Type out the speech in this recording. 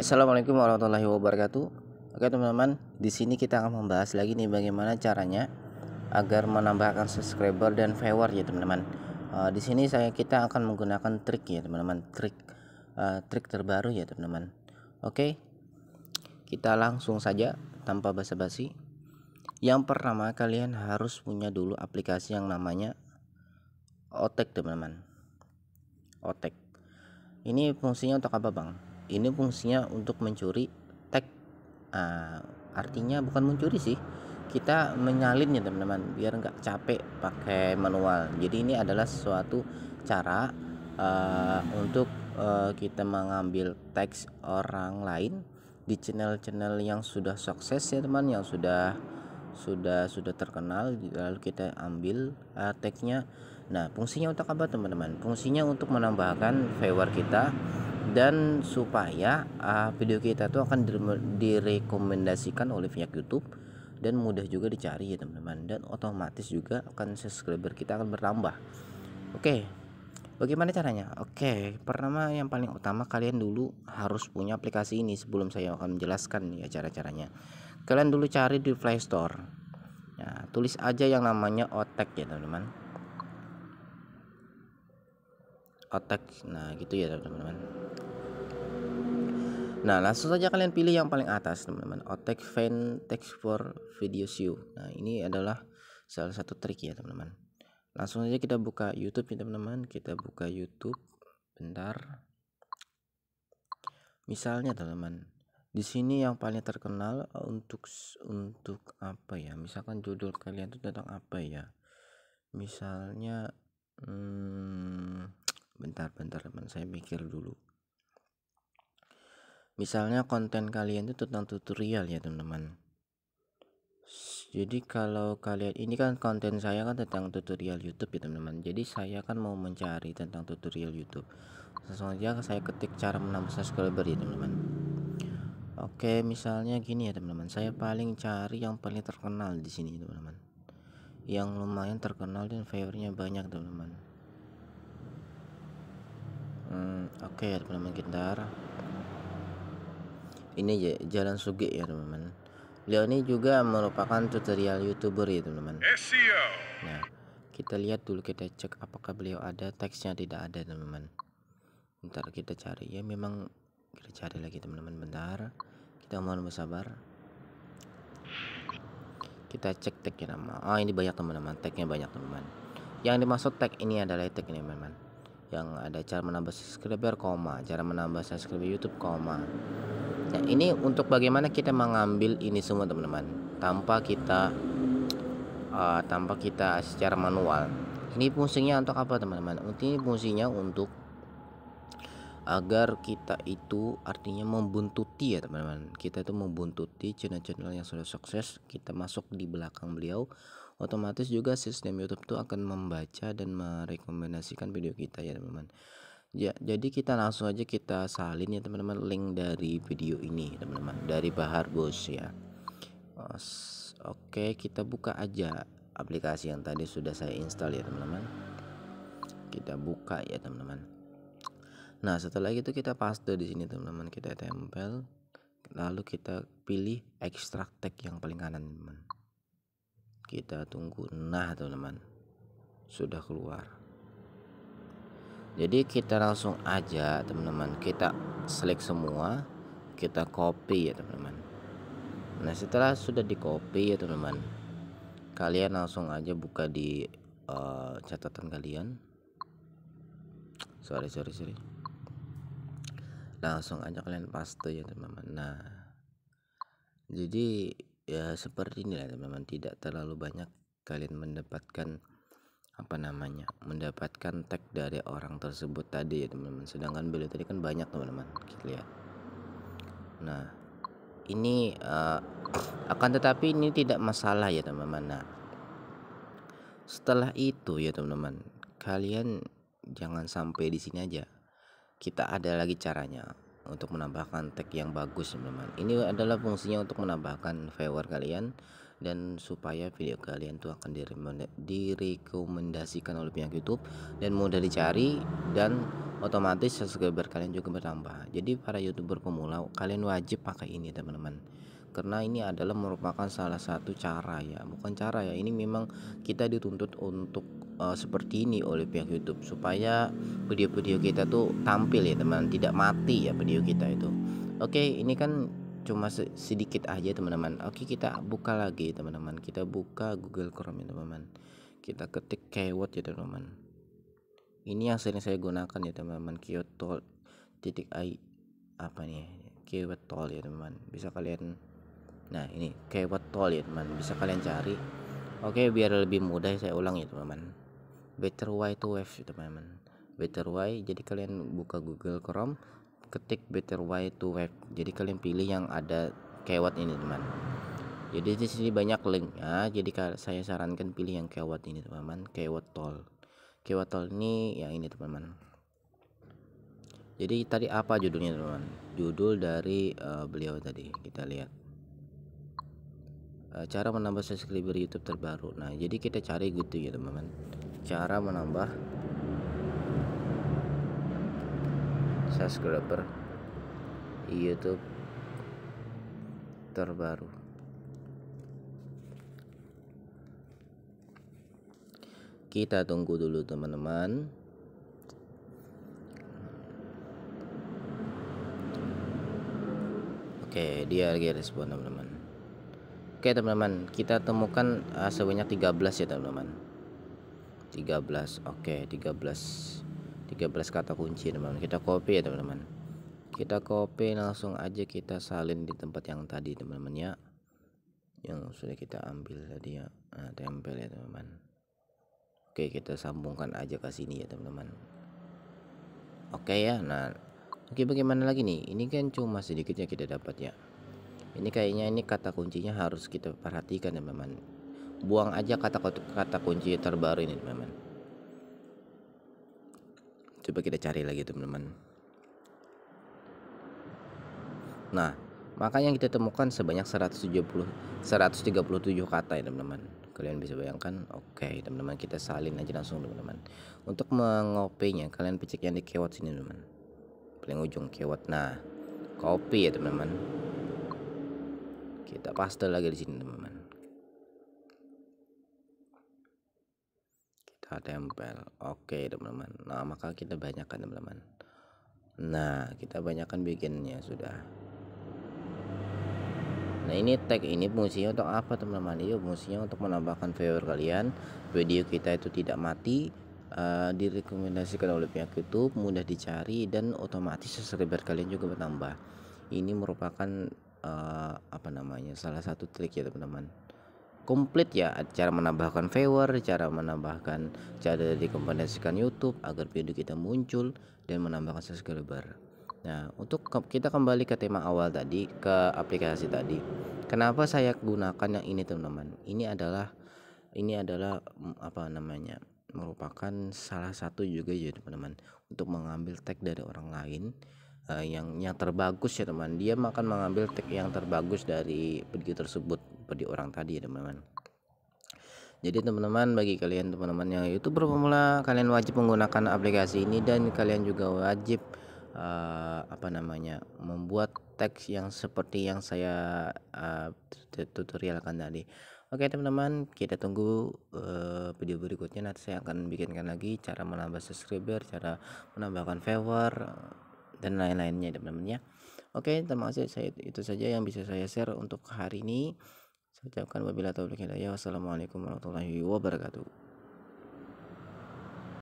Assalamualaikum warahmatullahi wabarakatuh. Oke teman-teman, di sini kita akan membahas lagi nih bagaimana caranya agar menambahkan subscriber dan viewer ya teman-teman. Uh, di sini saya kita akan menggunakan trik ya teman-teman, trik uh, trik terbaru ya teman-teman. Oke, kita langsung saja tanpa basa-basi. Yang pertama kalian harus punya dulu aplikasi yang namanya Otek teman-teman. Otek. Ini fungsinya untuk apa bang? ini fungsinya untuk mencuri tag uh, artinya bukan mencuri sih kita menyalinnya teman-teman biar nggak capek pakai manual jadi ini adalah suatu cara uh, untuk uh, kita mengambil teks orang lain di channel-channel yang sudah sukses ya teman yang sudah sudah sudah terkenal lalu kita ambil uh, eh, tagnya nah fungsinya untuk apa teman-teman fungsinya untuk menambahkan viewer kita Hmm. dan supaya uh, video kita tuh akan direkomendasikan oleh pihak YouTube dan mudah juga dicari ya teman-teman dan otomatis juga akan subscriber kita akan bertambah. Oke. Okay. Bagaimana caranya? Oke, okay. pertama yang paling utama kalian dulu harus punya aplikasi ini sebelum saya akan menjelaskan ya cara-caranya. Kalian dulu cari di Play Store. Ya, tulis aja yang namanya Otek ya teman-teman. Otek. Nah, gitu ya teman-teman. Nah, langsung saja kalian pilih yang paling atas, teman-teman. Otek oh, Fan Text for Video Show. Nah, ini adalah salah satu trik ya, teman-teman. Langsung saja kita buka YouTube ya, teman-teman. Kita buka YouTube. Bentar. Misalnya, teman-teman. Di sini yang paling terkenal untuk untuk apa ya? Misalkan judul kalian itu tentang apa ya? Misalnya hmm, bentar bentar teman saya mikir dulu misalnya konten kalian itu tentang tutorial ya teman-teman jadi kalau kalian ini kan konten saya kan tentang tutorial YouTube ya teman-teman jadi saya kan mau mencari tentang tutorial YouTube langsung aja saya ketik cara menambah subscriber ya teman-teman Oke misalnya gini ya teman-teman saya paling cari yang paling terkenal di sini teman-teman yang lumayan terkenal dan viewernya banyak teman-teman hmm, Oke ya teman-teman kita ini jalan suge ya teman-teman beliau ini juga merupakan tutorial youtuber ya teman-teman e nah kita lihat dulu kita cek apakah beliau ada teksnya tidak ada teman-teman ntar kita cari ya memang kita cari lagi teman-teman bentar kita mohon bersabar kita cek tagnya nama oh ah, ini banyak teman-teman tagnya banyak teman-teman yang dimaksud tag ini adalah tag ini teman-teman yang ada cara menambah subscriber koma cara menambah subscriber YouTube koma Nah, ini untuk bagaimana kita mengambil ini semua teman-teman tanpa kita uh, tanpa kita secara manual. Ini fungsinya untuk apa teman-teman? Ini fungsinya untuk agar kita itu artinya membuntuti ya teman-teman kita itu membuntuti channel-channel yang sudah sukses kita masuk di belakang beliau otomatis juga sistem YouTube itu akan membaca dan merekomendasikan video kita ya teman-teman Ya, jadi kita langsung aja kita salin ya teman-teman link dari video ini teman-teman dari Bahar Bos ya. Oke, kita buka aja aplikasi yang tadi sudah saya install ya teman-teman. Kita buka ya teman-teman. Nah, setelah itu kita paste di sini teman-teman, kita tempel lalu kita pilih extract tag yang paling kanan teman. Kita tunggu nah teman-teman. Sudah keluar jadi kita langsung aja teman-teman kita select semua kita copy ya teman-teman nah setelah sudah di copy ya teman-teman kalian langsung aja buka di uh, catatan kalian sorry sorry sorry langsung aja kalian paste ya teman-teman nah jadi ya seperti inilah teman-teman tidak terlalu banyak kalian mendapatkan apa namanya mendapatkan tag dari orang tersebut tadi ya teman-teman sedangkan beliau tadi kan banyak teman-teman kita lihat nah ini uh, akan tetapi ini tidak masalah ya teman-teman nah setelah itu ya teman-teman kalian jangan sampai di sini aja kita ada lagi caranya untuk menambahkan tag yang bagus teman-teman ini adalah fungsinya untuk menambahkan viewer kalian dan supaya video kalian tuh akan direkomendasikan oleh pihak YouTube dan mudah dicari dan otomatis subscriber kalian juga bertambah. Jadi para YouTuber pemula kalian wajib pakai ini teman-teman. Karena ini adalah merupakan salah satu cara ya, bukan cara ya. Ini memang kita dituntut untuk uh, seperti ini oleh pihak YouTube supaya video-video kita tuh tampil ya teman, tidak mati ya video kita itu. Oke, ini kan cuma sedikit aja teman-teman oke kita buka lagi teman-teman kita buka Google Chrome ya teman-teman kita ketik keyword ya teman-teman ini yang sering saya gunakan ya teman-teman keyword titik i apa nih keyword tool ya teman-teman bisa kalian nah ini keyword tool ya teman bisa kalian cari oke biar lebih mudah saya ulang ya teman-teman better way to wave ya teman-teman better way jadi kalian buka Google Chrome ketik better way to web jadi kalian pilih yang ada keyword ini teman jadi di sini banyak link ya jadi saya sarankan pilih yang keyword ini teman-teman keyword tool keyword tool ini ya ini teman-teman jadi tadi apa judulnya teman-teman judul dari uh, beliau tadi kita lihat uh, cara menambah subscriber YouTube terbaru nah jadi kita cari gitu ya teman-teman cara menambah subscriber YouTube terbaru. Kita tunggu dulu teman-teman. Oke, dia lagi respon teman-teman. Oke, teman-teman, kita temukan uh, sebanyak 13 ya, teman-teman. 13. Oke, 13. 13 kata kunci teman-teman kita copy ya teman-teman kita copy langsung aja kita salin di tempat yang tadi teman-teman ya yang sudah kita ambil tadi ya nah, tempel ya teman-teman oke kita sambungkan aja ke sini ya teman-teman oke ya nah oke bagaimana lagi nih ini kan cuma sedikitnya kita dapat ya ini kayaknya ini kata kuncinya harus kita perhatikan teman-teman buang aja kata kata kunci terbaru ini teman-teman coba kita cari lagi teman-teman nah maka yang kita temukan sebanyak 170 137 kata ya teman-teman kalian bisa bayangkan oke okay, teman-teman kita salin aja langsung teman-teman untuk mengopinya kalian piciknya yang di keyword sini teman-teman paling ujung keyword nah copy ya teman-teman kita paste lagi di sini teman kita ah, tempel oke teman-teman nah maka kita banyakkan teman-teman nah kita banyakkan bikinnya sudah nah ini tag ini fungsinya untuk apa teman-teman iya fungsinya untuk menambahkan viewer kalian video kita itu tidak mati Uh, direkomendasikan oleh pihak YouTube mudah dicari dan otomatis subscriber kalian juga bertambah ini merupakan uh, apa namanya salah satu trik ya teman-teman komplit ya cara menambahkan viewer cara menambahkan cara dikombinasikan YouTube agar video kita muncul dan menambahkan subscriber Nah untuk ke kita kembali ke tema awal tadi ke aplikasi tadi kenapa saya gunakan yang ini teman-teman ini adalah ini adalah mm, apa namanya merupakan salah satu juga ya teman-teman untuk mengambil tag dari orang lain uh, yang yang terbagus ya teman dia akan mengambil tag yang terbagus dari video tersebut seperti orang tadi ya teman-teman jadi teman-teman bagi kalian teman-teman yang youtuber pemula kalian wajib menggunakan aplikasi ini dan kalian juga wajib uh, apa namanya membuat teks yang seperti yang saya uh, tutorialkan tadi Oke teman-teman kita tunggu uh, video berikutnya nanti saya akan bikinkan lagi cara menambah subscriber cara menambahkan favor dan lain-lainnya teman-teman ya Oke terima kasih saya itu saja yang bisa saya share untuk hari ini saya ucapkan wabillahi taufiq hidayah. Wassalamualaikum warahmatullahi wabarakatuh.